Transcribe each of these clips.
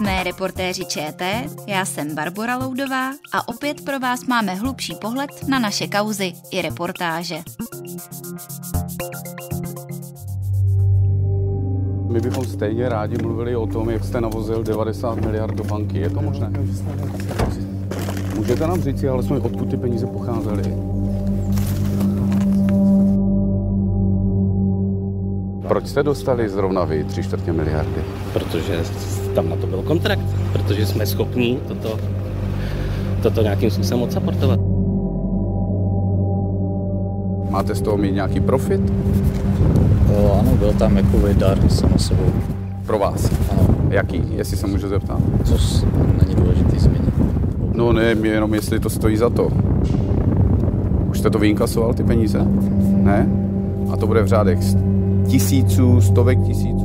jsme reportéři ČT, já jsem Barbara Loudová a opět pro vás máme hlubší pohled na naše kauzy i reportáže. My bychom stejně rádi mluvili o tom, jak jste navozil 90 miliard do banky. Je to možné? Můžete nám říct, ale jsme odkud ty peníze pocházely? Proč jste dostali zrovna vy tři čtvrtě miliardy? Protože tam na to byl kontrakt, protože jsme schopni toto, toto nějakým způsobem odsaportovat. Máte z toho mít nějaký profit? O, ano, byl tam jako dar samo sebou. Pro vás? Ano. Jaký, jestli se můžu zeptat? Co není důležitý změnit. No ne, jenom jestli to stojí za to. Už jste to vyinkasoval, ty peníze? Ne? A to bude v řádech tisíců, stovek tisíců?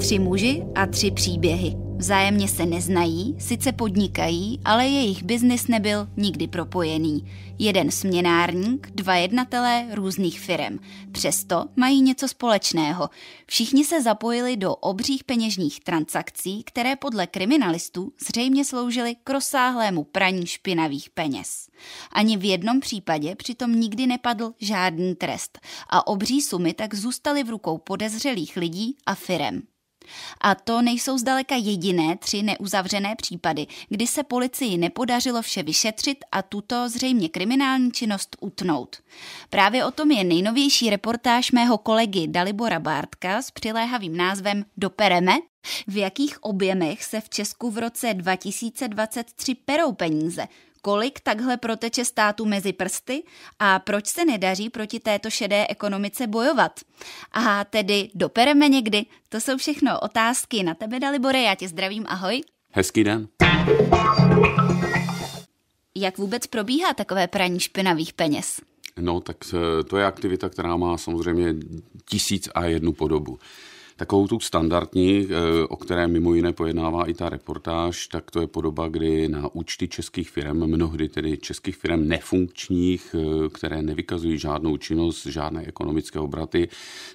Tři muži a tři příběhy. Vzájemně se neznají, sice podnikají, ale jejich biznis nebyl nikdy propojený. Jeden směnárník, dva jednatelé různých firem. Přesto mají něco společného. Všichni se zapojili do obřích peněžních transakcí, které podle kriminalistů zřejmě sloužily k rozsáhlému praní špinavých peněz. Ani v jednom případě přitom nikdy nepadl žádný trest a obří sumy tak zůstaly v rukou podezřelých lidí a firem. A to nejsou zdaleka jediné tři neuzavřené případy, kdy se policii nepodařilo vše vyšetřit a tuto zřejmě kriminální činnost utnout. Právě o tom je nejnovější reportáž mého kolegy Dalibora Bártka s přiléhavým názvem Dopereme, v jakých objemech se v Česku v roce 2023 perou peníze, kolik takhle proteče státu mezi prsty a proč se nedaří proti této šedé ekonomice bojovat. A tedy dopereme někdy? To jsou všechno otázky na tebe, Dalibore, já tě zdravím, ahoj. Hezký den. Jak vůbec probíhá takové praní špinavých peněz? No, tak eh, to je aktivita, která má samozřejmě tisíc a jednu podobu. Takovou tu standardní, eh, o které mimo jiné pojednává i ta reportáž, tak to je podoba, kdy na účty českých firm, mnohdy tedy českých firm nefunkčních, eh, které nevykazují žádnou činnost, žádné ekonomické obraty,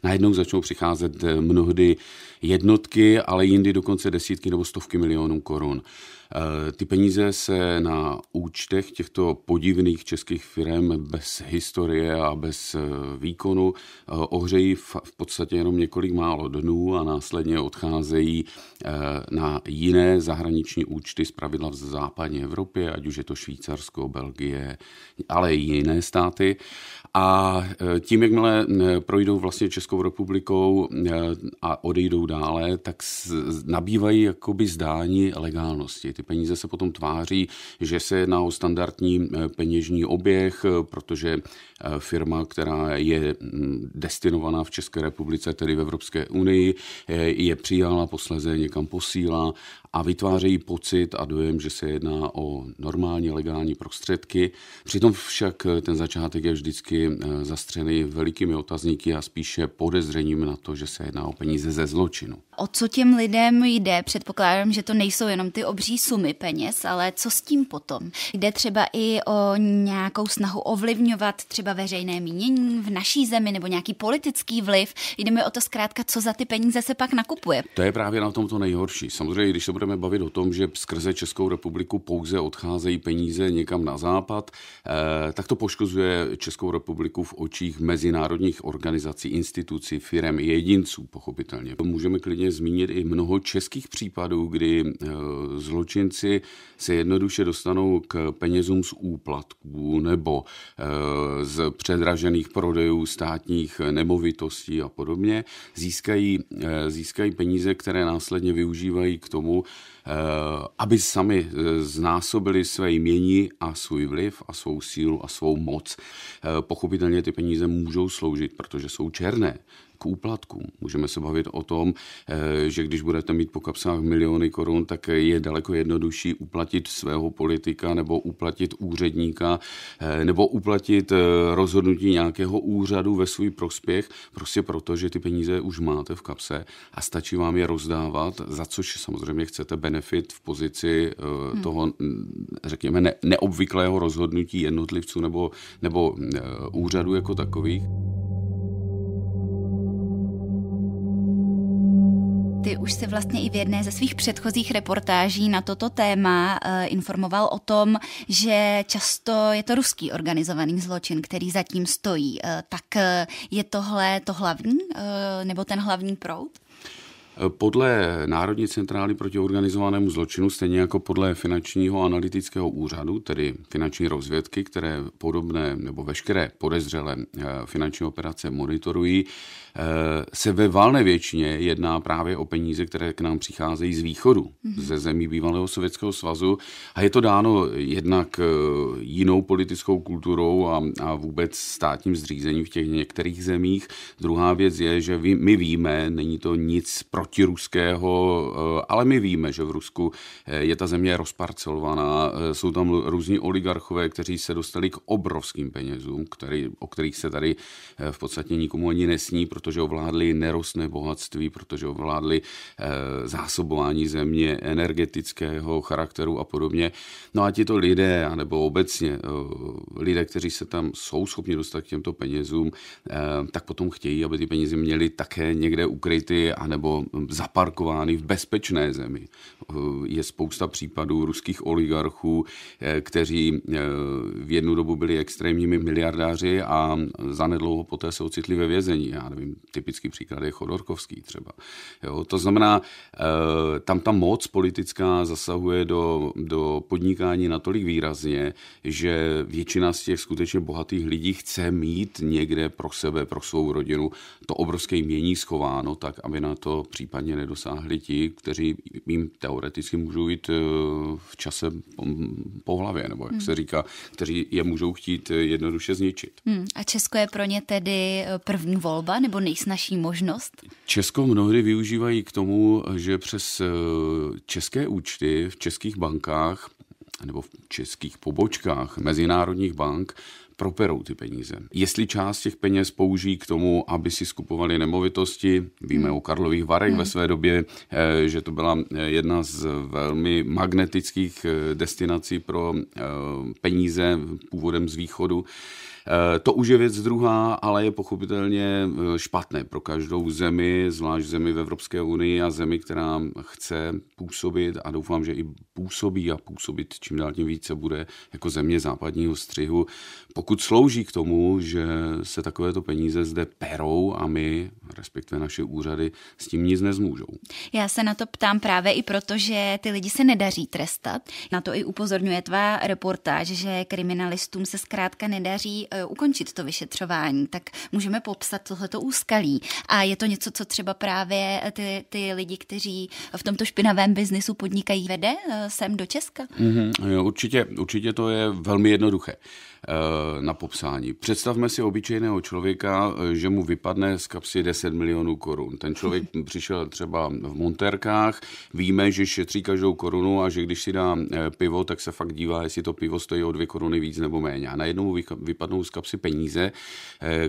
najednou začnou přicházet eh, mnohdy jednotky, ale jindy dokonce desítky nebo stovky milionů korun. Eh, ty peníze se na účtech těchto podivných českých firm bez historie a bez eh, výkonu eh, ohřejí v podstatě jenom několik málo dnů a následně odcházejí na jiné zahraniční účty z pravidla v západní Evropě, ať už je to Švýcarsko, Belgie, ale i jiné státy. A tím, jakmile projdou vlastně Českou republikou a odejdou dále, tak nabývají jakoby zdání legálnosti ty peníze se potom tváří, že se jedná o standardní eh, peněžní oběh, eh, protože eh, firma, která je mm, destinovaná v České republice, tedy v Evropské unii, je přijala, posleze někam posílá a vytvářejí pocit a dojem, že se jedná o normální legální prostředky. Přitom však eh, ten začátek je vždycky eh, zastřený velikými otazníky a spíše podezřením na to, že se jedná o peníze ze zločinu. O co těm lidem jde? Předpokládám, že to nejsou jenom ty obří sumy peněz, ale co s tím potom? Jde třeba i o nějakou snahu ovlivňovat třeba veřejné mínění v naší zemi nebo nějaký politický vliv. Jde mi o to zkrátka, co za ty peníze se pak nakupuje. To je právě na tom to nejhorší. Samozřejmě, když to budeme bavit o tom, že skrze Českou republiku pouze odcházejí peníze někam na západ, eh, tak to poškozuje Českou republiku v očích mezinárodních organizací, institucí, firem, jedinců, pochopitelně. Můžeme klidně zmínit i mnoho českých případů, kdy eh, zločinci se jednoduše dostanou k penězům z úplatků nebo eh, z předražených prodejů státních nemovitostí a podobně. Získají, získají peníze, které následně využívají k tomu, Eh, aby sami eh, znásobili své jmění a svůj vliv a svou sílu a svou moc. Eh, pochopitelně ty peníze můžou sloužit, protože jsou černé k úplatku. Můžeme se bavit o tom, eh, že když budete mít po kapsách miliony korun, tak je daleko jednodušší uplatit svého politika nebo uplatit úředníka eh, nebo uplatit eh, rozhodnutí nějakého úřadu ve svůj prospěch, prostě proto, že ty peníze už máte v kapse a stačí vám je rozdávat, za což samozřejmě chcete benefit v pozici hmm. toho, mm, řekněme, ne, neobvyklého rozhodnutí jednotlivců nebo, nebo úřadu jako takových. Ty už se vlastně i v jedné ze svých předchozích reportáží na toto téma eh, informoval o tom, že často je to ruský organizovaný zločin, který zatím stojí. Eh, tak eh, je tohle to hlavní, nebo ten hlavní proud? Podle Národní centrály proti organizovanému zločinu, stejně jako podle finančního analytického úřadu, tedy finanční rozvědky, které podobné nebo veškeré podezřelé eh, finanční operace monitorují, eh, se ve valné většině jedná právě o peníze, které k nám přicházejí z východu, mm-hmm. ze zemí bývalého Sovětského svazu. A je to dáno jednak eh, jinou politickou kulturou a, a vůbec státním zřízením v těch některých zemích. Druhá věc je, že my víme, není to nic pro protiruského, eh, ale my víme, že v Rusku eh, je ta země rozparcelovaná, eh, jsou tam různí oligarchové, kteří se dostali k obrovským penězům, který, o kterých se tady v podstatě nikomu ani nesní, protože ovládli nerostné bohatství, protože ovládli zásobování země energetického charakteru a podobně. No a tito lidé, nebo obecně lidé, kteří se tam jsou schopni dostat k těmto penězům, tak potom chtějí, aby ty peníze měli také někde ukryty, anebo zaparkovány v bezpečné zemi. Je spousta případů ruských oligarchů, eh, kteří eh, v jednu dobu byli extrémními miliardáři a zanedlouho poté se ocitli ve vězení. Já nevím, typický příklad je Chodorkovský třeba. Jo, to znamená, eh, tam ta moc politická zasahuje do, do podnikání natolik výrazně, že většina z těch skutečně bohatých lidí chce mít někde pro sebe, pro svou rodinu to obrovské mění schováno, tak aby na to případně nedosáhli ti, kteří jim teoreticky můžou jít eh, v čase po hlavě, nebo jak hmm. se říká, kteří je můžou chtít eh, jednoduše zničit. Hmm. A Česko je pro ně tedy eh, první volba nebo nejsnažší možnost? Česko mnohdy využívají k tomu, že přes české účty v českých bankách nebo v českých pobočkách mezinárodních bank properou ty peníze. Jestli část těch peněz použijí k tomu, aby si skupovali nemovitosti, víme hmm. o Karlových Varech hmm. ve své době, eh, že to byla eh, jedna z velmi magnetických eh, destinací pro peníze původem z východu, Eh, to už je věc druhá, ale je pochopitelně eh, špatné pro každou zemi, zvlášť zemi v Evropské unii a zemi, která chce působit a doufám, že i působí a působit čím dál tím více bude jako země západního střihu, pokud slouží k tomu, že se takovéto peníze zde perou a my, respektive naše úřady, s tím nic nezmůžou. Já se na to ptám právě i proto, že ty lidi se nedaří trestat. Na to i upozorňuje tvá reportáž, že kriminalistům se zkrátka nedaří Eh, ukončit to vyšetřování, tak můžeme popsat tohleto úskalí. A je to něco, co třeba právě eh, ty, ty lidi, kteří v tomto špinavém biznisu podnikají, vede eh, sem do Česka? Mm-hmm, jo, určitě, určitě to je velmi jednoduché. Eh, na popsání. Představme si obyčejného člověka, eh, že mu vypadne z kapsy 10 milionů korun. Ten člověk přišel třeba v monterkách, víme, že šetří každou korunu a že když si dá eh, pivo, tak se fakt dívá, jestli to pivo stojí o dvě koruny víc nebo méně. A najednou mu vypadnou z kapsy peníze,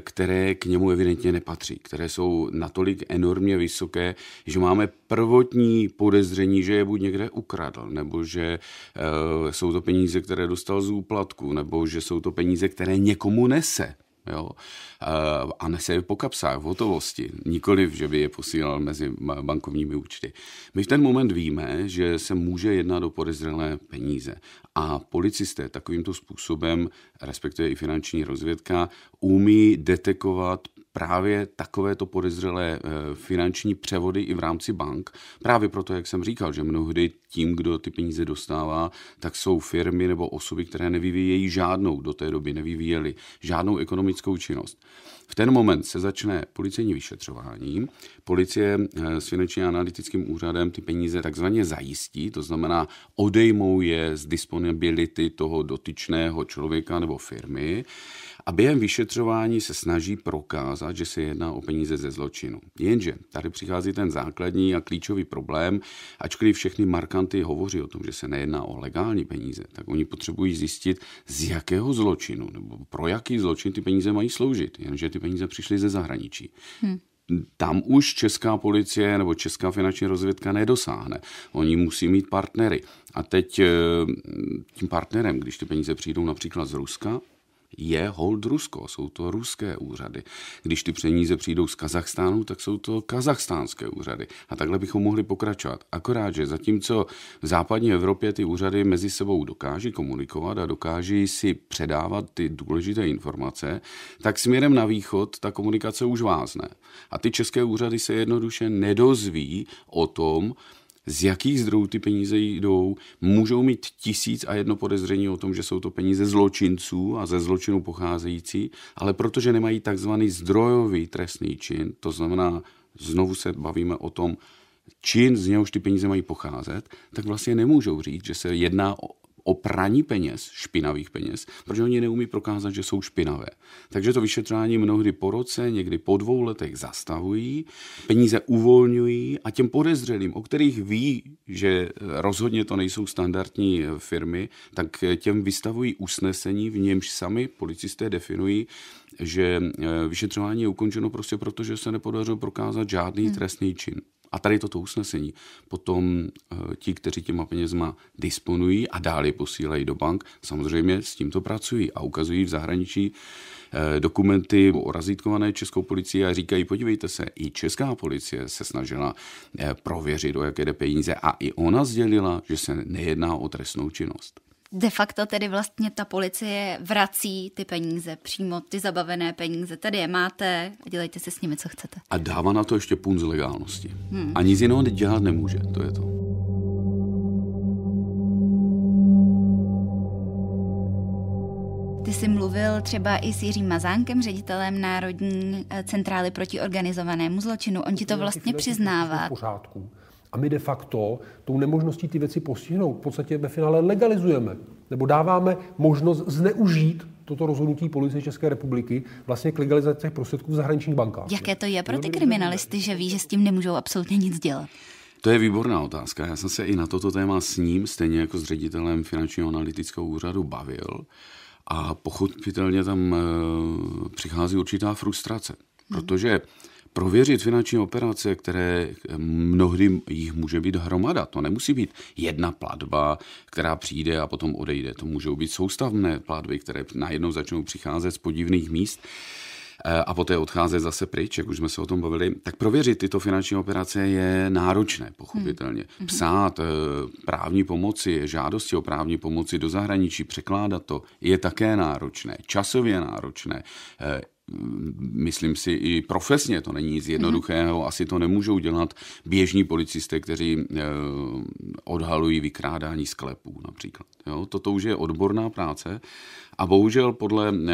které k němu evidentně nepatří, které jsou natolik enormně vysoké, že máme prvotní podezření, že je buď někde ukradl, nebo že jsou to peníze, které dostal z úplatku, nebo že jsou to peníze, které někomu nese. Jo? A nese je po kapsách, v hotovosti, nikoliv, že by je posílal mezi bankovními účty. My v ten moment víme, že se může jednat o podezřelé peníze. A policisté takovýmto způsobem, respektive i finanční rozvědka, umí detekovat právě takovéto podezřelé eh, finanční převody i v rámci bank. Právě proto, jak jsem říkal, že mnohdy tím, kdo ty peníze dostává, tak jsou firmy nebo osoby, které nevyvíjejí žádnou, do té doby nevyvíjeli žádnou ekonomickou činnost. V ten moment se začne policejní vyšetřování. Policie eh, s finančním analytickým úřadem ty peníze takzvaně zajistí, to znamená odejmou je z disponibility toho dotyčného člověka nebo firmy a během vyšetřování se snaží prokázat, že se jedná o peníze ze zločinu. Jenže tady přichází ten základní a klíčový problém, ačkoliv všechny markanty hovoří o tom, že se nejedná o legální peníze, tak oni potřebují zjistit, z jakého zločinu nebo pro jaký zločin ty peníze mají sloužit, jenže ty peníze přišly ze zahraničí. Hmm tam už česká policie nebo česká finanční rozvědka nedosáhne. Oni musí mít partnery. A teď eh, tím partnerem, když ty peníze přijdou například z Ruska, je hold Rusko, jsou to ruské úřady. Když ty peníze přijdou z Kazachstánu, tak jsou to kazachstánské úřady. A takhle bychom mohli pokračovat. Akorát, že zatímco v západní Evropě ty úřady mezi sebou dokáží komunikovat a dokáží si předávat ty důležité informace, tak směrem na východ ta komunikace už vázne. A ty české úřady se jednoduše nedozví o tom, z jakých zdrojů ty peníze jdou, můžou mít tisíc a jedno podezření o tom, že jsou to peníze zločinců a ze zločinu pocházející, ale protože nemají takzvaný zdrojový trestný čin, to znamená, znovu se bavíme o tom, čin, z něhož ty peníze mají pocházet, tak vlastně nemůžou říct, že se jedná o o praní peněz, špinavých peněz, protože oni neumí prokázat, že jsou špinavé. Takže to vyšetřování mnohdy po roce, někdy po dvou letech zastavují, peníze uvolňují a těm podezřelým, o kterých ví, že rozhodně to nejsou standardní firmy, tak těm vystavují usnesení, v němž sami policisté definují, že e, vyšetřování je ukončeno prostě proto, že se nepodařilo prokázat žádný hmm. trestný čin. A tady toto usnesení potom eh, ti, kteří těma penězma disponují a dále posílají do bank, samozřejmě s tímto pracují a ukazují v zahraničí eh, dokumenty o razítkované českou policii a říkají, podívejte se, i česká policie se snažila eh, prověřit, o jaké jde peníze a i ona sdělila, že se nejedná o trestnou činnost de facto tedy vlastně ta policie vrací ty peníze, přímo ty zabavené peníze. Tady je máte a dělejte si s nimi, co chcete. A dává na to ještě punc legálnosti. Hmm. A nic jiného dělat nemůže, to je to. Ty jsi mluvil třeba i s Jiřím Mazánkem, ředitelem Národní eh, centrály proti organizovanému zločinu. On ti to vlastně přiznává. V pořádku a my de facto tou nemožností ty věci postihnout v podstatě ve finále legalizujeme nebo dáváme možnost zneužít toto rozhodnutí policie České republiky vlastně k legalizaci těch prostředků v zahraničních bankách. Jaké to je pro ty kriminalisty, že ví, že s tím nemůžou absolutně nic dělat? To je výborná otázka. Já jsem se i na toto téma s ním, stejně jako s ředitelem finančního analytického úřadu, bavil. A pochopitelně tam e, přichází určitá frustrace, hmm. protože prověřit finanční operace, které eh, mnohdy jich může být hromada. To nemusí být jedna platba, která přijde a potom odejde. To můžou být soustavné platby, které najednou začnou přicházet z podivných míst eh, a poté odcházet zase pryč, jak už jsme se o tom bavili, tak prověřit tyto finanční operace je náročné, pochopitelně. Mhm. Mhm. Psát eh, právní pomoci, žádosti o právní pomoci do zahraničí, překládat to je také náročné, časově náročné, Mm, myslím si, i profesně. To není nic jednoduchého. Mm-hmm. Asi to nemůžou dělat běžní policisté, kteří eh, odhalují vykrádání sklepů například. Jo? Toto už je odborná práce a bohužel podle eh,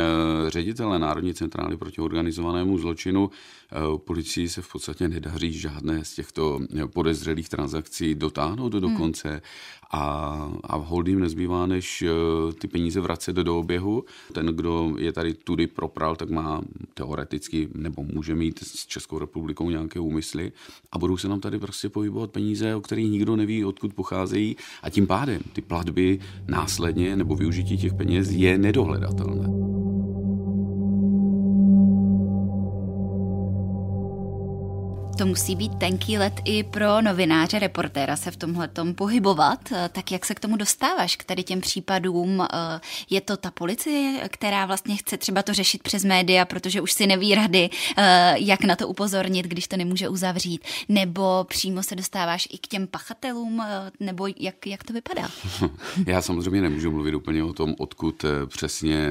ředitele Národní centrály proti organizovanému zločinu eh, policii se v podstatě nedaří žádné z těchto podezřelých transakcí dotáhnout do hmm. konce a, a holdím nezbývá, než eh, ty peníze vracet do oběhu. Ten, kdo je tady tudy propral, tak má teoreticky nebo může mít s Českou republikou nějaké úmysly a budou se nám tady prostě pohybovat peníze, o kterých nikdo neví, odkud pocházejí a tím pádem ty platby následně nebo využití těch peněz je nedohledatelné. To musí být tenký let i pro novináře, reportéra se v tomhle tom pohybovat. Eh, tak jak se k tomu dostáváš, k tady těm případům? Eh, je to ta policie, která vlastně chce třeba to řešit přes média, protože už si neví rady, eh, jak na to upozornit, když to nemůže uzavřít? Nebo přímo se dostáváš i k těm pachatelům? Nebo jak, jak to vypadá? Já samozřejmě nemůžu mluvit úplně o tom, odkud přesně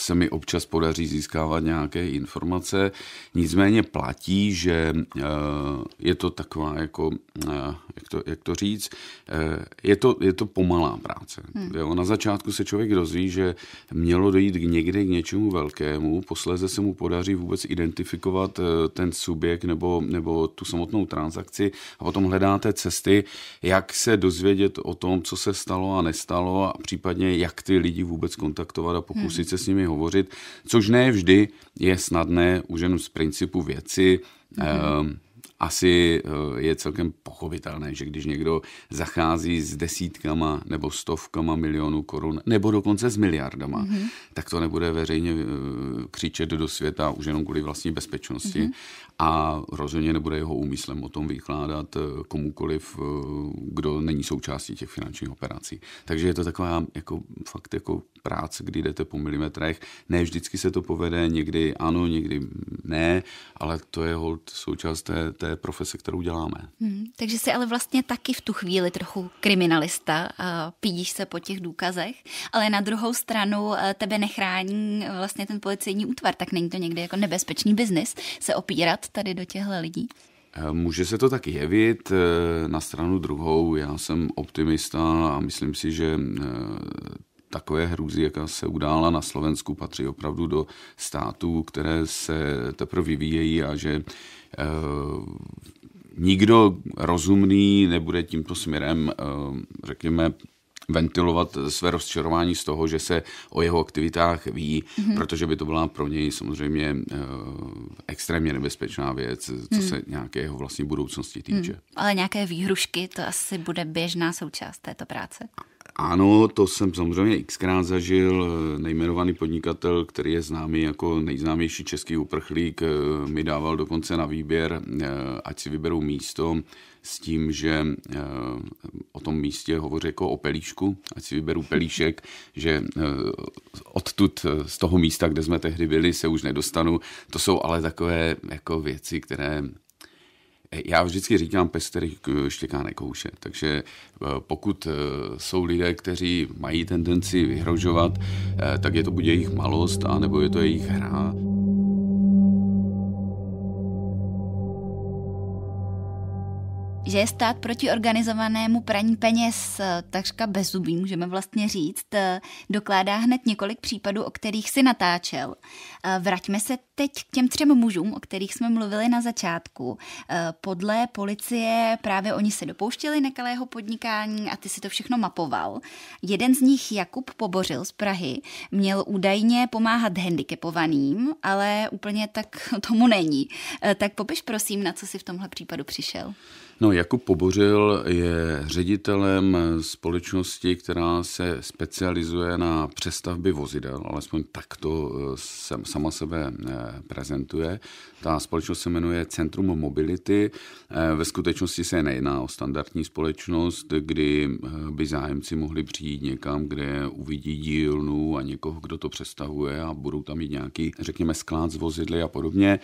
se mi občas podaří získávat nějaké informace. Nicméně platí, že eh, je to taková, jako, eh, jak, to, jak to říct, eh, je to, je to pomalá práce. Hmm. Jo, na začátku se člověk dozví, že mělo dojít k někde k něčemu velkému, posléze se mu podaří vůbec identifikovat ten subjekt nebo, nebo tu samotnou transakci a potom hledáte cesty, jak se dozvědět o tom, co se stalo a nestalo a případně jak ty lidi vůbec kontaktovat a pokusit hmm. se s nimi hovořit, což ne vždy je snadné už jenom z principu věci. Mm-hmm. Asi eh, je celkem pochopitelné, že když někdo zachází s desítkama nebo stovkama milionů korun, nebo dokonce s miliardama, mm-hmm. tak to nebude veřejně eh, křičet do světa už jenom kvůli vlastní bezpečnosti. Mm-hmm. A rozhodně nebude jeho úmyslem o tom vykládat eh, komukoliv, kdo není součástí těch finančních operací. Takže je to taková jako, fakt jako práce, kdy jdete po milimetrech. Ne vždycky se to povede, někdy ano, někdy ne, ale to je hold součást té, té profese, kterou děláme. Hmm, takže jsi ale vlastně taky v tu chvíli trochu kriminalista, pídíš se po těch důkazech, ale na druhou stranu eh, tebe nechrání eh, vlastně ten policejní útvar, tak není to někdy jako nebezpečný biznis se opírat tady do těchto lidí? Eh, může se to tak jevit. Na stranu druhou, já jsem optimista a myslím si, že takové hrůzy, jaká se udála na Slovensku, patří opravdu do států, které se teprve vyvíjejí a že e, nikdo rozumný nebude tímto směrem, e, řekněme, ventilovat své rozčarování z toho, že se o jeho aktivitách ví, mm-hmm. protože by to byla pro něj samozřejmě e, extrémně nebezpečná věc, co mm. se nějaké jeho vlastní budoucnosti mhm. týče. Mm. Ale nějaké výhrušky, to asi bude běžná součást této práce? Ano, to jsem samozřejmě xkrát zažil. Nejmenovaný podnikatel, který je známý jako nejznámější český uprchlík, eh, mi dával dokonce na výběr, eh, ať si vyberu místo s tím, že eh, o tom místě hovoří jako o pelíšku, ať si vyberu pelíšek, že odtud z toho místa, kde jsme tehdy byli, se už nedostanu. To jsou ale takové jako věci, které já vždycky říkám který eh, štěká nekouše, takže eh, pokud eh, jsou lidé, kteří mají tendenci vyhrožovat, tak je to buď jejich malost, anebo je to jejich hra. že je stát proti organizovanému praní peněz takřka bezzubý, můžeme vlastně říct, eh, dokládá hned několik případů, o kterých si natáčel. Eh, vraťme se teď k těm třem mužům, o kterých jsme mluvili na začátku. Eh, podle policie právě oni se dopouštěli nekalého podnikání a ty si to všechno mapoval. Jeden z nich, Jakub Pobořil z Prahy, měl údajně pomáhat handicapovaným, ale úplně tak tomu není. Tak popiš prosím, na co si v tomhle případu přišel. No, Jakub Pobořil je ředitelem společnosti, která se specializuje na přestavby vozidel, alespoň to eh, sem, sama sebe eh, prezentuje. Ta společnost se jmenuje Centrum Mobility. Eh, ve skutečnosti se nejedná o standardní společnost, kdy by zájemci mohli přijít někam, kde uvidí dílnu a někoho, kdo to přestavuje a budou tam mít nějaký, řekněme, sklád z vozidly a podobně.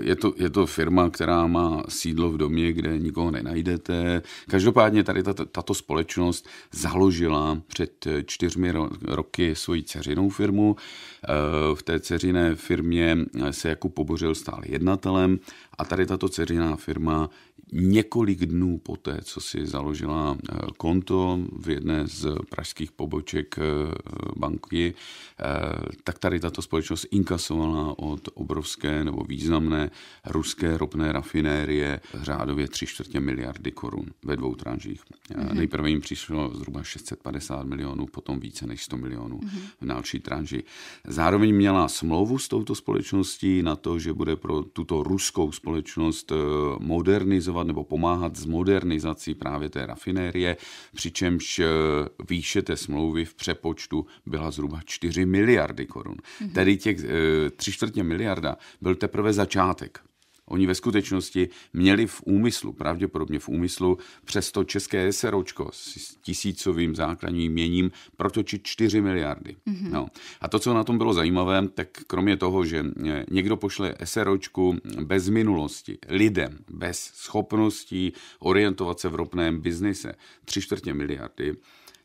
Je to, je to firma, která má sídlo v domě domě, kde nikoho nenajdete. Každopádně tady tato, tato společnost založila před čtyřmi roky svoji ceřinou firmu. E, v té ceřiné firmě se jako pobořil stál jednatelem a tady tato ceřiná firma několik dnů poté, co si založila eh, konto v jedné z pražských poboček eh, banky, eh, tak tady tato společnost inkasovala od obrovské nebo významné ruské ropné rafinérie řádově 3 čtvrtě miliardy korun ve dvou tranžích. Mm-hmm. Nejprve jim přišlo zhruba 650 milionů, potom více než 100 milionů mm-hmm. v další tranži. Zároveň měla smlouvu s touto společností na to, že bude pro tuto ruskou společnost modernizovat podporovat nebo pomáhat s modernizací právě té rafinérie, přičemž eh, výše té smlouvy v přepočtu byla zhruba 4 miliardy korun. Mm-hmm. Tedy těch 3 eh, čtvrtě miliarda byl teprve začátek. Oni ve skutečnosti měli v úmyslu, pravděpodobně v úmyslu, přesto české SROčko s tisícovým základním měním protočit 4 miliardy. Mm-hmm. No. A to, co na tom bylo zajímavé, tak kromě toho, že eh, někdo pošle SROčku bez minulosti, lidem, bez schopností orientovat se v ropném biznise, tři čtvrtě miliardy,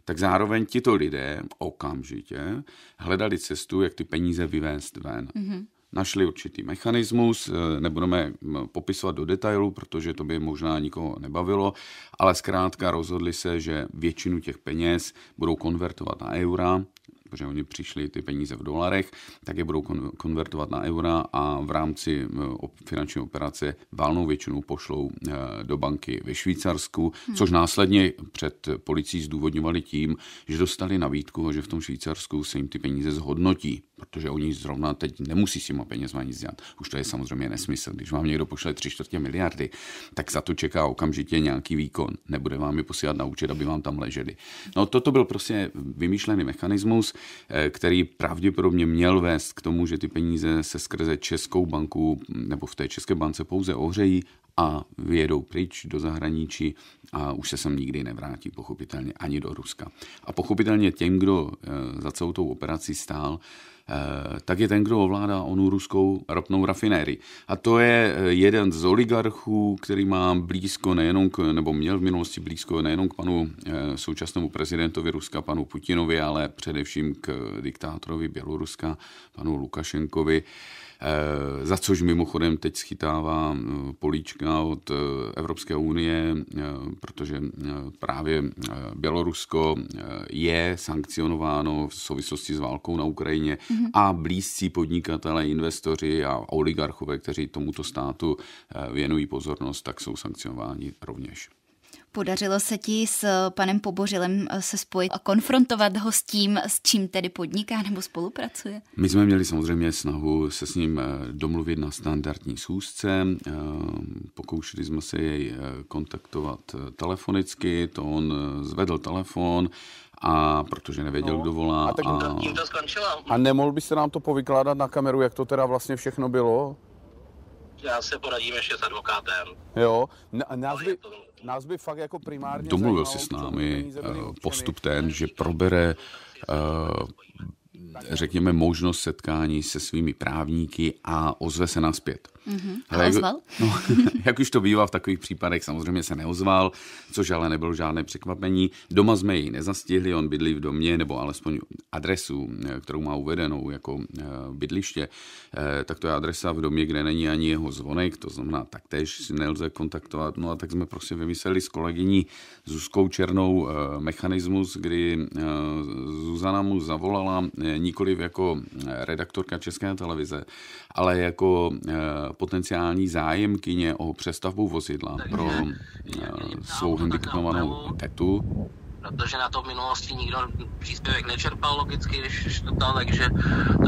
tak zároveň tito lidé okamžitě hledali cestu, jak ty peníze vyvést ven. Mm-hmm našli určitý mechanismus, eh, nebudeme hm, popisovat do detailu, protože to by možná nikoho nebavilo, ale zkrátka rozhodli se, že většinu těch peněz budou konvertovat na eura, protože oni přišli ty peníze v dolarech, tak je budou konvertovat na eura a v rámci hm, finanční operace válnou většinu pošlou eh, do banky ve Švýcarsku, hmm. což následně před policií zdůvodňovali tím, že dostali nabídku, že v tom Švýcarsku se jim ty peníze zhodnotí protože oni zrovna teď nemusí s těma penězma nic dělat. Už to je samozřejmě nesmysl. Když vám někdo pošle tři čtvrtě miliardy, tak za to čeká okamžitě nějaký výkon. Nebude vám je posílat na účet, aby vám tam leželi. No toto byl prostě vymýšlený mechanismus, eh, který pravděpodobně měl vést k tomu, že ty peníze se skrze Českou banku nebo v té České bance pouze ohřejí a vyjedou pryč do zahraničí a už se sem nikdy nevrátí, pochopitelně, ani do Ruska. A pochopitelně těm, kdo eh, za celou tou operací stál, Eh, tak je ten, kdo ovládá onu ruskou ropnou rafinérii. A to je eh, jeden z oligarchů, který má blízko nejenom, k, nebo měl v minulosti blízko nejenom k panu eh, současnému prezidentovi Ruska, panu Putinovi, ale především k diktátorovi Běloruska, panu Lukašenkovi. Eh, za což mimochodem teď schytává eh, políčka od eh, Evropské unie, protože právě Bělorusko je sankcionováno v souvislosti s válkou na Ukrajině mm-hmm. a blízcí podnikatele, investoři a oligarchové, kteří tomuto státu věnují pozornost, tak jsou sankcionováni rovněž. Podařilo se ti s panem Pobořilem eh, se spojit a konfrontovat ho s tím, s čím tedy podniká nebo spolupracuje? My jsme měli samozřejmě snahu se s ním eh, domluvit na standardní schůzce. Eh, pokoušeli jsme se jej kontaktovat telefonicky, to on zvedl telefon a protože nevěděl, no. kdo volá. A, tak a... Tím to skončilo. a nemohl byste nám to povykládat na kameru, jak to teda vlastně všechno bylo? Já se poradím ještě s advokátem. Jo, na, názvy, no, jako Domluvil si s námi eh, postup ten, že probere eh, řekněme, možnost setkání se svými právníky a ozve se nás zpět. Mm-hmm. Ale a ozval? Jak, no, jak už to bývá v takových případech, samozřejmě se neozval, což ale nebylo žádné překvapení. Doma jsme ji nezastihli, on bydlí v domě, nebo alespoň adresu, kterou má uvedenou jako eh, bydliště, eh, tak to je adresa v domě, kde není ani jeho zvonek, to znamená taktéž si nelze kontaktovat. No a tak jsme prostě vymysleli s kolegyní Zuzkou Černou eh, mechanismus, kdy Zuzana mu zavolala nikoli jako eh, redaktorka České televize, ale jako eh, potenciální zájemkyně o přestavbu vozidla pro svou handicapovanou tetu protože na to v minulosti nikdo příspěvek nečerpal logicky, když to takže,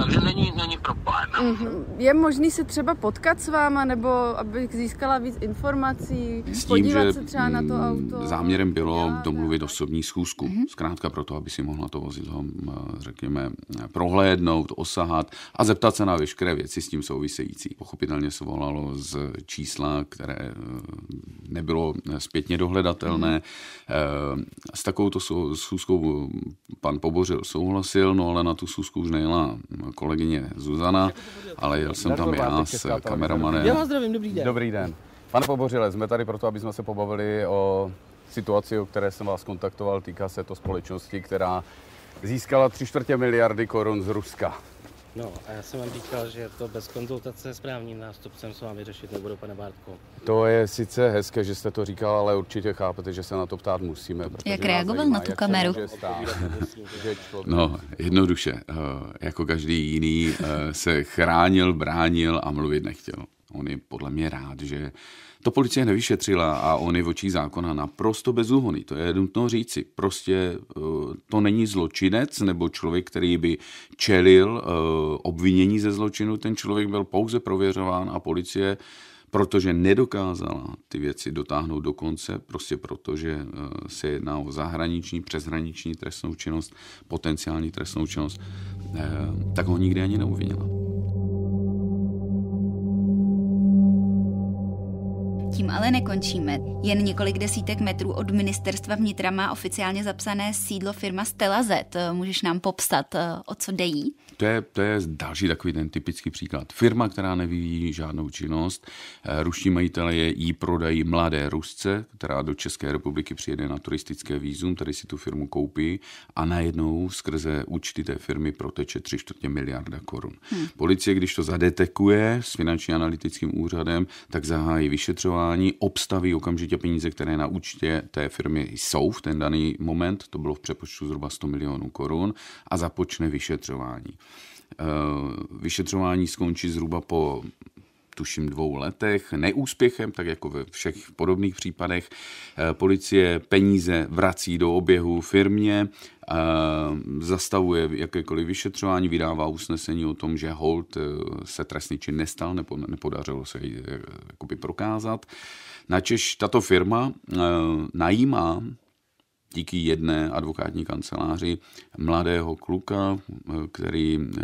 takže není, není problém. Mm-hmm. Je možný se třeba potkat s váma, nebo abych získala víc informací, s tím, podívat že se třeba na to mm, auto? Záměrem bylo já, domluvit já, osobní schůzku, mm-hmm. zkrátka proto, aby si mohla to vozidlo, mm, řekněme, prohlédnout, osahat a zeptat se na veškeré věci s tím související. Pochopitelně se volalo z čísla, které mm, nebylo eh, zpětně dohledatelné. Mm-hmm. S takovou touto to Sůzkou eh, pan Pobořil souhlasil, no ale na tu Sůzku už nejela kolegyně Zuzana, ale jel jsem tam já s kameramanem. Já vás zdravím, dobrý den. Dobrý den. Pane Pobořile, jsme tady proto, aby jsme se pobavili o situaci, o které jsem vás kontaktoval. Týká se to společnosti, která získala tři čtvrtě miliardy korun z Ruska. No, a já jsem vám říkal, že to bez konzultace s právním nástupcem s vámi řešit nebudu, pane Bártku. To je sice hezké, že jste to říkal, ale určitě chápete, že se na to ptát musíme. Jak reagoval zajímá, na tu kameru? no, jednoduše, eh, jako každý jiný eh, se chránil, bránil a mluvit nechtěl. On je podle mě rád, že to policie nevyšetřila a on je v očích zákona naprosto bezúhonný. To je nutno říci. Prostě eh, to není zločinec nebo člověk, který by čelil eh, obvinění ze zločinu. Ten člověk byl pouze prověřován a policie protože nedokázala ty věci dotáhnout do konce, prostě protože eh, se jedná o zahraniční, přeshraniční trestnou činnost, potenciální trestnou činnost, tak ho nikdy ani neuvinila. Tím ale nekončíme. Jen několik desítek metrů od ministerstva vnitra má oficiálně zapsané sídlo firma Stella Z. Eh, můžeš nám popsat, eh, o co dejí? To je, to je další takový ten typický příklad. Firma, která nevyvíjí žádnou činnost, eh, ruští majitelé jí prodají mladé Rusce, která do České republiky přijede na turistické výzum, tady si tu firmu koupí a najednou skrze účty té firmy proteče 3 čtvrtě miliarda korun. Hmm. Policie, když to zadetekuje s finančně analytickým úřadem, tak zahájí vyšetřování vzdělávání obstaví okamžitě peníze, které na účtě té firmy jsou v ten daný moment, to bylo v přepočtu zhruba 100 milionů korun, a započne vyšetřování. Eh, vyšetřování skončí zhruba po tuším dvou letech, neúspěchem, tak jako ve všech podobných případech. Eh, policie peníze vrací do oběhu firmě, eh, zastavuje jakékoliv vyšetřování, vydává usnesení o tom, že hold eh, se trestný čin nestal, nepo, nepodařilo se jej prokázat. Načež tato firma najímá díky jedné advokátní kanceláři mladého kluka, který eh,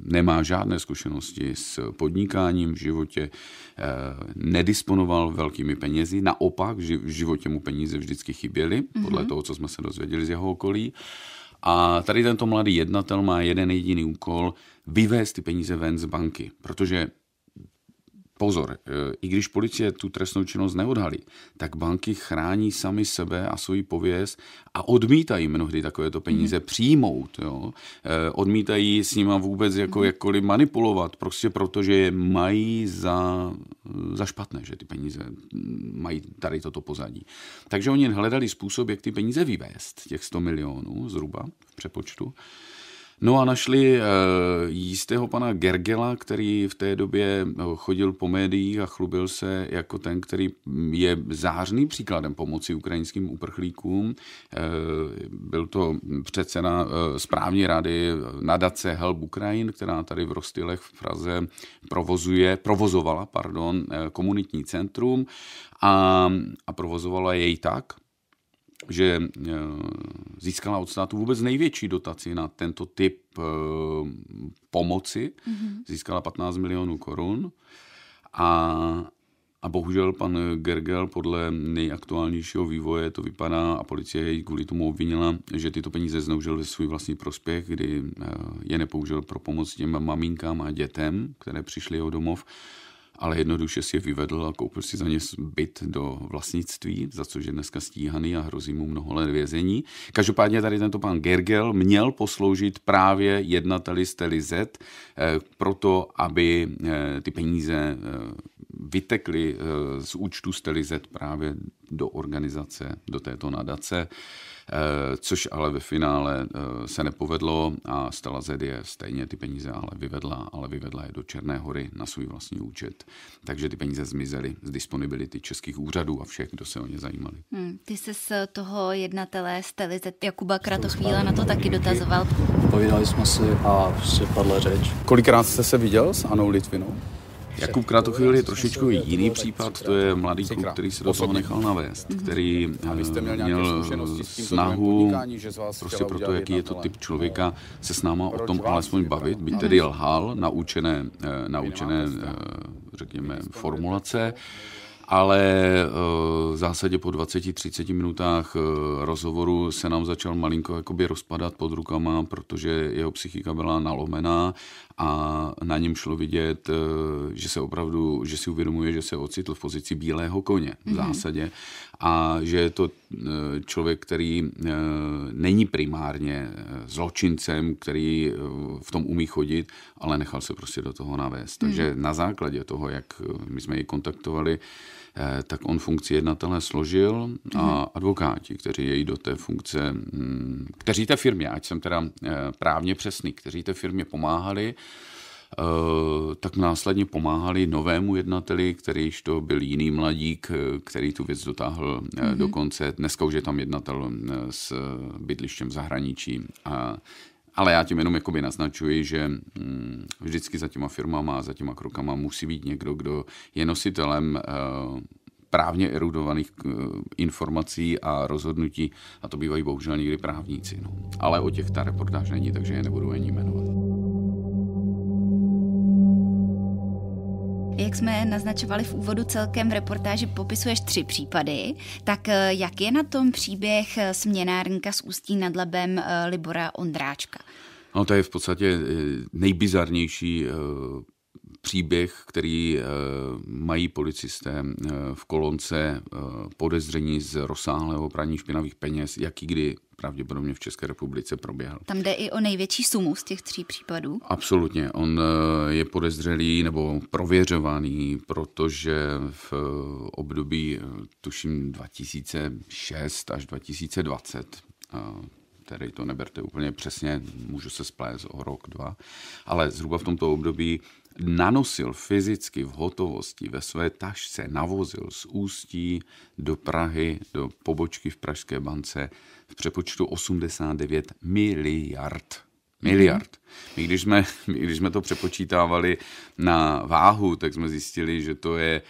nemá žádné zkušenosti s podnikáním v životě, eh, nedisponoval velkými penězi, naopak v životě mu peníze vždycky chyběly, podle mhm. toho, co jsme se dozvěděli z jeho okolí. A tady tento mladý jednatel má jeden jediný úkol, vyvést ty peníze ven z banky, protože Pozor, e, i když policie tu trestnou činnost neodhalí, tak banky chrání sami sebe a svůj pověst a odmítají mnohdy takovéto mhm. peníze mm. přijmout. Jo? E, odmítají s nima vůbec jako mm. jakkoliv manipulovat, prostě protože je mají za, za špatné, že ty peníze mají tady toto pozadí. Takže oni hledali způsob, jak ty peníze vyvést, těch 100 milionů zhruba v přepočtu. No a našli eh, jistého pana Gergela, který v té době eh, chodil po médiích a chlubil se jako ten, který je zářným příkladem pomoci ukrajinským uprchlíkům. Eh, byl to předseda správní rady nadace Help Ukrajin, která tady v Rostylech v Praze provozuje, provozovala pardon, komunitní centrum a, a provozovala jej tak, že eh, získala od státu vůbec největší dotaci na tento typ eh, pomoci. Mm-hmm. Získala 15 milionů korun a, a bohužel pan Gergel podle nejaktuálnějšího vývoje to vypadá a policie jej kvůli tomu obvinila, že tyto peníze zneužil ve svůj vlastní prospěch, kdy eh, je nepoužil pro pomoc těm maminkám a dětem, které přišly o domov ale jednoduše si je vyvedl a koupil si za ně byt do vlastnictví, za což je dneska stíhaný a hrozí mu mnoho let vězení. Každopádně tady tento pan Gergel měl posloužit právě jednateli z Z, eh, proto aby eh, ty peníze eh, vytekly z účtu z Z právě do organizace, do této nadace. Eh, což ale ve finále eh, se nepovedlo a Stella Z je stejně ty peníze ale vyvedla, ale vyvedla je do Černé hory na svůj vlastní účet. Takže ty peníze zmizely z disponibility českých úřadů a všech, kdo se o ně zajímali. Hmm, ty se z toho jednatele Stely Z Jakuba Kratochvíla na to taky dotazoval. Povídali jsme si a vše padla řeč. Kolikrát jste se viděl s Anou Litvinou? Jakub Kratochvíl je trošičku jiný případ, to je mladý kluk, který se do toho nechal navést, mhm. který měl eh, snahu, prostě proto, jaký je to typ člověka, se s náma o tom alespoň bavit, byť mhm. tedy lhal, naučené, eh, naučené eh, řekněme, formulace, ale v zásadě po 20-30 minutách rozhovoru se nám začal malinko jakoby rozpadat pod rukama, protože jeho psychika byla nalomená a na něm šlo vidět, eh, že se opravdu, že si uvědomuje, že se ocitl v pozici bílého koně v mhm. zásadě a že je to eh, člověk, který eh, není primárně zločincem, který v tom umí chodit, ale nechal se prostě do toho navést. Mhm. Takže na základě toho, jak my jsme ji kontaktovali, Eh, tak on funkci jednatele složil a mhm. advokáti, kteří její do té funkce, hm, kteří té firmě, ať jsem teda eh, právně přesný, kteří té firmě pomáhali, eh, tak následně pomáhali novému jednateli, který to byl jiný mladík, který tu věc dotáhl mm-hmm. do konce. Dneska už je tam jednatel s bydlištěm v zahraničí a ale já tím jenom jakoby naznačuji, že mm, vždycky za těma firmama a za těma krokama musí být někdo, kdo je nositelem uh, právně erudovaných eh, informací a rozhodnutí, a to bývají bohužel někdy právníci. No. Ale o těch ta reportáž není, takže je nebudu ani jmenovat. Jak jsme naznačovali v úvodu celkem v reportáži popisuješ tři případy, tak eh, jak je na tom příběh eh, směnárníka s Ústí nad Labem eh, Libora Ondráčka? No to je v podstatě nejbizarnější příběh, který eh, mají policisté eh, v kolonce eh, podezření z rozsáhlého praní špinavých peněz, jaký kdy pravděpodobně v České republice proběhl. Tam jde i o největší sumu z těch tří případů? Absolutně. On je podezřelý nebo prověřovaný, protože v období tuším 2006 až 2020 tedy to neberte úplně přesně, můžu se splést o rok, dva, ale zhruba v tomto období nanosil fyzicky v hotovosti ve své tašce, navozil z Ústí do Prahy, do pobočky v Pražské bance v přepočtu 89 miliard. Miliard. My když, jsme, my když jsme to přepočítávali na váhu, tak jsme zjistili, že to je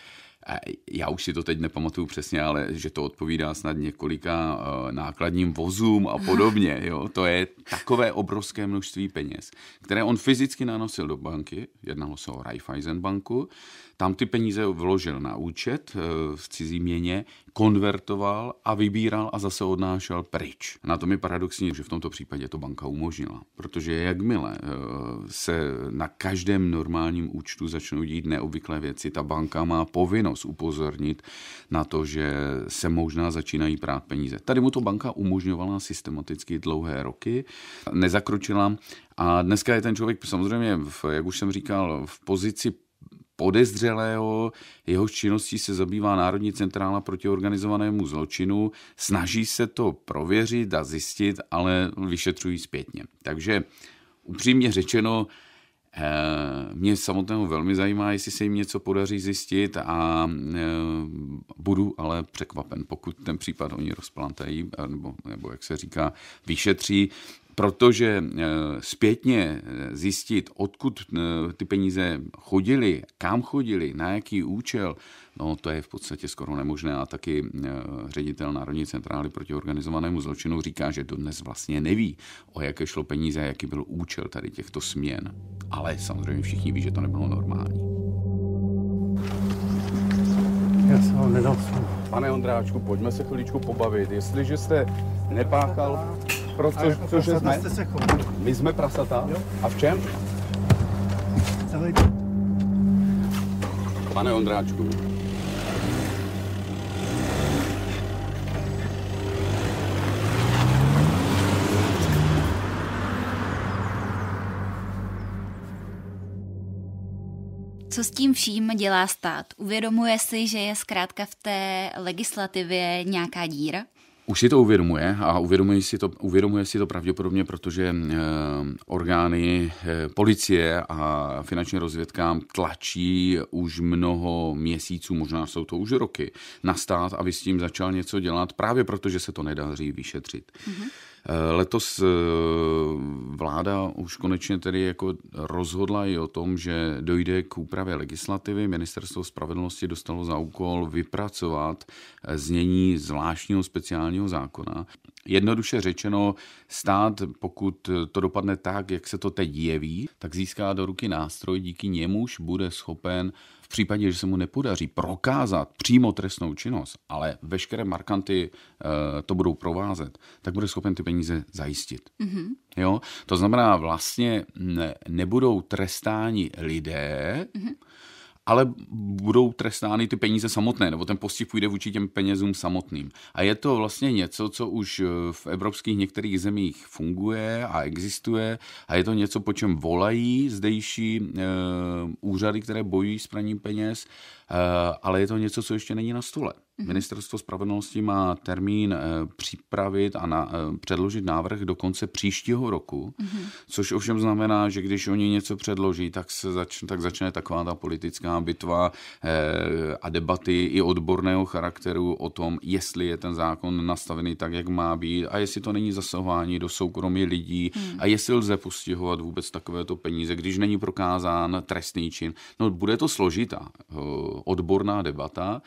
já už si to teď nepamatuju přesně, ale že to odpovídá snad několika eh, nákladním vozům a podobně. Jo? To je takové obrovské množství peněz, které on fyzicky nanosil do banky, jednalo se o Raiffeisen banku, tam ty peníze vložil na účet eh, v cizí měně, konvertoval a vybíral a zase odnášel pryč. Na tom je paradoxní, že v tomto případě to banka umožnila, protože jakmile eh, se na každém normálním účtu začnou dít neobvyklé věci, ta banka má povinnost upozornit na to, že se možná začínají prát peníze. Tady mu to banka umožňovala systematicky dlouhé roky, nezakročila a dneska je ten člověk samozřejmě, v, jak už jsem říkal, v pozici podezřelého, jeho činností se zabývá Národní centrála proti organizovanému zločinu, snaží se to prověřit a zjistit, ale vyšetřují zpětně. Takže upřímně řečeno, eh, mě samotného velmi zajímá, jestli se jim něco podaří zjistit a eh, budu ale překvapen, pokud ten případ oni rozplantají, nebo, nebo jak se říká, vyšetří, protože eh, zpětně eh, zjistit, odkud eh, ty peníze chodily, kam chodily, na jaký účel, no to je v podstatě skoro nemožné a taky ředitel Národní centrály proti organizovanému zločinu říká, že dodnes vlastně neví, o jaké šlo peníze, jaký byl účel tady těchto směn. Ale samozřejmě všichni ví, že to nebylo normální. Já jsem ho nedal Pane Ondráčku, pojďme se chvíličku pobavit. Jestliže jste nepáchal Protože co, cože jsme? Se My jsme prasata. Jo. A v čem? Celý. Pane Ondráčku, co s tím vším dělá stát? Uvědomuje si, že je zkrátka v té legislativě nějaká díra? Už si to uvědomuje a uvědomuje si to, uvědomuje si to pravděpodobně, protože e, orgány e, policie a finanční rozvědka tlačí už mnoho měsíců, možná jsou to už roky, na stát, aby s tím začal něco dělat, právě protože se to nedaří vyšetřit. Mm-hmm. Eh, letos eh, vláda už konečně tedy jako rozhodla i o tom, že dojde k úpravě legislativy. Ministerstvo spravedlnosti dostalo za úkol vypracovat eh, znění zvláštního speciálního zákona. Jednoduše řečeno, stát, pokud to dopadne tak, jak se to teď jeví, tak získá do ruky nástroj, díky němuž bude schopen v případě, že se mu nepodaří prokázat přímo trestnou činnost, ale veškeré markanty e, to budou provázet, tak bude schopen ty peníze zajistit. Mm-hmm. Jo? To znamená, vlastně ne, nebudou trestáni lidé, mm-hmm ale budou trestány ty peníze samotné, nebo ten postih půjde vůči těm penězům samotným. A je to vlastně něco, co už eh, v evropských některých zemích funguje a existuje a je to něco, po čem volají zdejší e, úřady, které bojují s praním peněz, e, ale je to něco, co ještě není na stole. Mhm. Ministerstvo spravedlnosti má termín eh, připravit a na, eh, předložit návrh do konce příštího roku, mm-hmm. což ovšem znamená, že když oni něco předloží, tak, se zač, tak začne taková ta politická bitva eh, a debaty i odborného charakteru o tom, jestli je ten zákon nastavený tak, jak má být a jestli to není zasahování do soukromí lidí mm. a jestli lze postihovat vůbec takovéto peníze, když není prokázán trestný čin. No, bude to složitá odborná debata,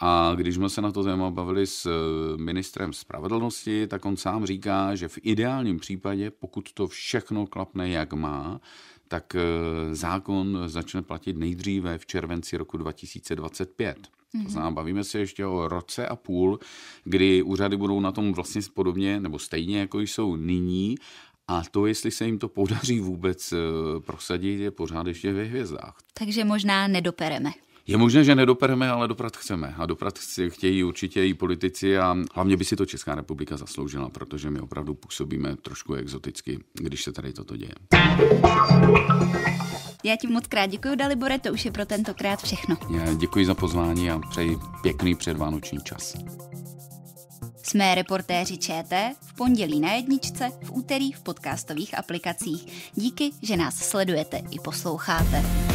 a když jsme se na to téma bavili s eh, ministrem spravedlnosti, tak on sám říká, že v ideálním případě, pokud to všechno klapne jak má, tak eh, zákon začne platit nejdříve v červenci roku 2025. To mhm. znamená, bavíme se ještě o roce a půl, kdy úřady budou na tom vlastně podobně nebo stejně, jako jsou nyní, a to, jestli se jim to podaří vůbec eh, prosadit, je pořád ještě ve hvězdách. Takže možná nedopereme. Je možné, že nedopereme, ale doprat chceme. A doprat chtějí určitě i politici a hlavně by si to Česká republika zasloužila, protože my opravdu působíme trošku exoticky, když se tady toto děje. Já ti moc krát děkuji, Dalibore, to už je pro tentokrát všechno. Já děkuji za pozvání a přeji pěkný předvánoční čas. Jsme reportéři ČT v pondělí na jedničce, v úterý v podcastových aplikacích. Díky, že nás sledujete i posloucháte.